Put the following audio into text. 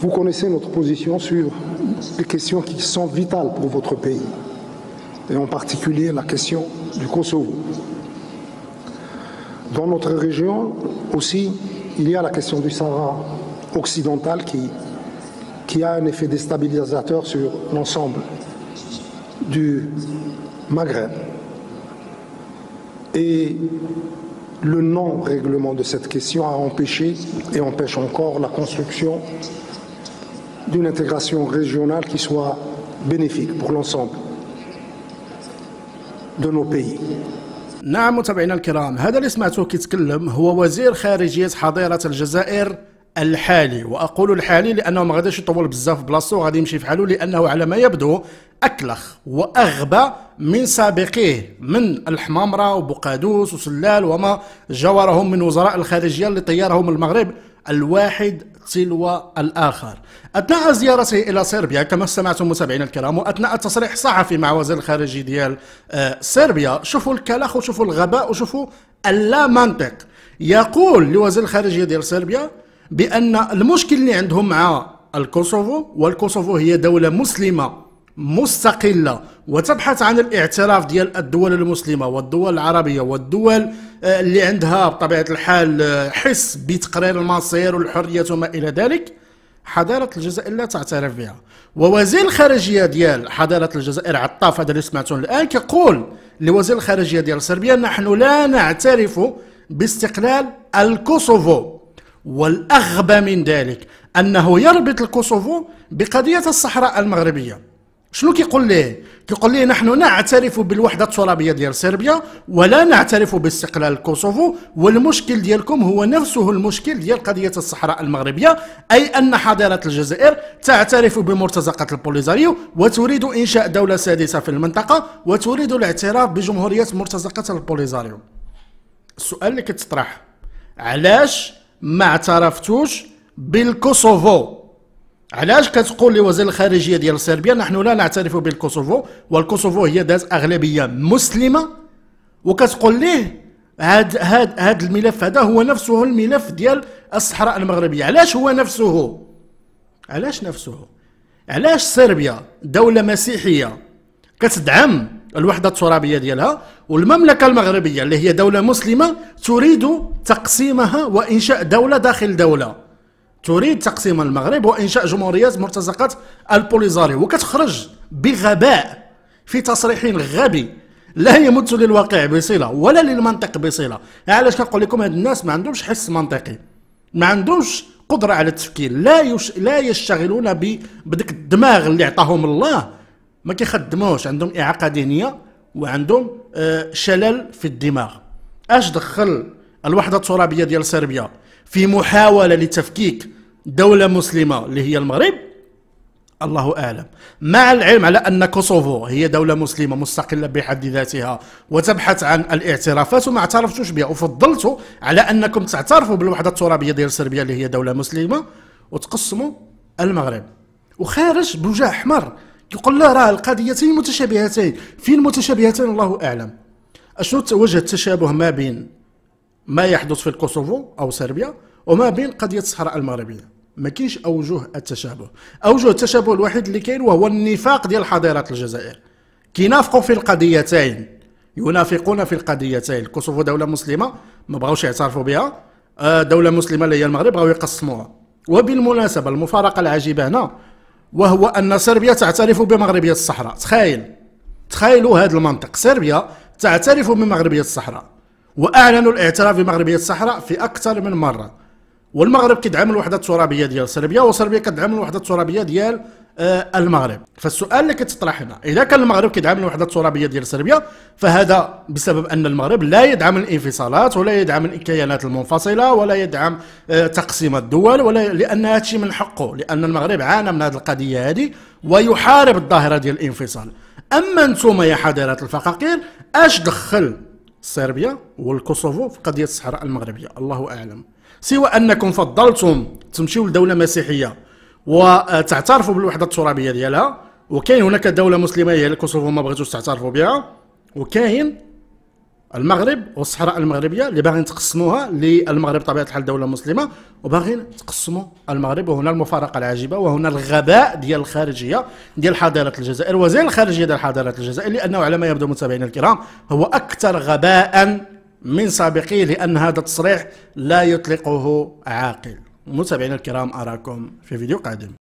Vous connaissez notre position sur les questions qui sont vitales pour votre pays, et en particulier la question du Kosovo. Dans notre région aussi, il y a la question du Sahara occidental qui, qui a un effet déstabilisateur sur l'ensemble du Maghreb. Et le non-règlement de cette question a empêché et empêche encore la construction d'une intégration régionale qui soit bénéfique pour l'ensemble de nos pays. نعم متابعينا الكرام هذا اللي سمعتوه كيتكلم هو وزير خارجية حضيرة الجزائر الحالي واقول الحالي لانه ما غاديش يطول بزاف بلاصتو غادي يمشي في حاله لانه على ما يبدو اكلخ واغبى من سابقيه من الحمامره وبقادوس وسلال وما جاورهم من وزراء الخارجيه اللي طيرهم المغرب الواحد تلو الآخر أثناء زيارته إلى صربيا كما سمعتم متابعينا الكرام وأثناء تصريح صحفي مع وزير الخارجي ديال آه، صربيا شوفوا الكلاخ وشوفوا الغباء وشوفوا اللا منطق يقول لوزير الخارجية ديال صربيا بأن المشكل اللي عندهم مع الكوسوفو والكوسوفو هي دولة مسلمة مستقلة وتبحث عن الاعتراف ديال الدول المسلمه والدول العربيه والدول آه، اللي عندها بطبيعه الحال آه، حس بتقرير المصير والحريه وما الى ذلك حضاره الجزائر لا تعترف بها ووزير الخارجيه ديال حضاره الجزائر عطاف هذا اللي سمعته الان كيقول لوزير الخارجيه ديال صربيا نحن لا نعترف باستقلال الكوسوفو والاغبى من ذلك انه يربط الكوسوفو بقضيه الصحراء المغربيه شنو كيقول ليه كيقول ليه نحن نعترف بالوحده الترابيه ديال صربيا ولا نعترف باستقلال كوسوفو والمشكل ديالكم هو نفسه المشكل ديال قضيه الصحراء المغربيه اي ان حاضره الجزائر تعترف بمرتزقه البوليزاريو وتريد انشاء دوله سادسه في المنطقه وتريد الاعتراف بجمهوريه مرتزقه البوليزاريو السؤال اللي كتطرح علاش ما اعترفتوش بالكوسوفو علاش كتقول لوزير الخارجيه ديال صربيا نحن لا نعترف بالكوسوفو والكوسوفو هي ذات اغلبيه مسلمه وكتقول ليه هاد هاد هاد الملف هذا هو نفسه الملف ديال الصحراء المغربيه علاش هو نفسه علاش نفسه علاش صربيا دوله مسيحيه كتدعم الوحده الترابيه ديالها والمملكه المغربيه اللي هي دوله مسلمه تريد تقسيمها وانشاء دوله داخل دوله تريد تقسيم المغرب وانشاء جمهوريات مرتزقه البوليزاريو وكتخرج بغباء في تصريح غبي لا يمت للواقع بصله ولا للمنطق بصله علاش كنقول لكم هاد الناس ما عندهمش حس منطقي ما عندهمش قدره على التفكير لا يش... لا يشتغلون ب... بدك الدماغ اللي عطاهم الله ما كيخدموش عندهم اعاقه دينيه وعندهم آه شلل في الدماغ اش دخل الوحده الترابيه ديال صربيا في محاولة لتفكيك دولة مسلمة اللي هي المغرب الله أعلم مع العلم على أن كوسوفو هي دولة مسلمة مستقلة بحد ذاتها وتبحث عن الاعترافات وما اعترفتوش بها وفضلت على أنكم تعترفوا بالوحدة الترابية ديال صربيا اللي هي دولة مسلمة وتقسموا المغرب وخارج بوجه أحمر يقول لا راه القضيتين متشابهتين فين المتشابهتين الله أعلم أشنو وجه التشابه ما بين ما يحدث في الكوسوفو او صربيا وما بين قضيه الصحراء المغربيه ما كاينش اوجه التشابه اوجه التشابه الوحيد اللي كاين وهو النفاق ديال حضيرات الجزائر كينافقوا في القضيتين ينافقون في القضيتين الكوسوفو دوله مسلمه ما بغاوش يعترفوا بها آه، دوله مسلمه اللي هي المغرب بغاو يقسموها وبالمناسبه المفارقه العجيبه هنا وهو ان صربيا تعترف بمغربيه الصحراء تخيل تخيلوا هذا المنطق صربيا تعترف بمغربيه الصحراء واعلنوا الاعتراف بمغربيه الصحراء في اكثر من مره والمغرب كيدعم الوحده الترابيه ديال صربيا وصربيا كتدعم الوحده الترابيه ديال آه، المغرب فالسؤال اللي كيتطرح هنا اذا كان المغرب كيدعم الوحده الترابيه ديال صربيا فهذا بسبب ان المغرب لا يدعم الانفصالات ولا يدعم الكيانات المنفصله ولا يدعم آه، تقسيم الدول ولا لان هادشي من حقه لان المغرب عانى من هذه القضيه هذه ويحارب الظاهره ديال الانفصال اما انتم يا حضرات الفقاقير اش دخل صربيا والكوسوفو في قضية الصحراء المغربية الله أعلم سوى أنكم فضلتم تمشيو لدولة مسيحية وتعترفوا بالوحدة الترابية ديالها وكاين هناك دولة مسلمة هي الكوسوفو ما بغيتوش تعترفوا بها وكاين المغرب والصحراء المغربيه اللي باغيين تقسموها للمغرب طبيعه الحال دوله مسلمه وباغيين تقسموا المغرب وهنا المفارقه العجيبه وهنا الغباء ديال الخارجيه ديال حضاره الجزائر وزير الخارجيه ديال حضاره الجزائر لانه على ما يبدو متابعينا الكرام هو اكثر غباء من سابقيه لان هذا التصريح لا يطلقه عاقل متابعينا الكرام اراكم في فيديو قادم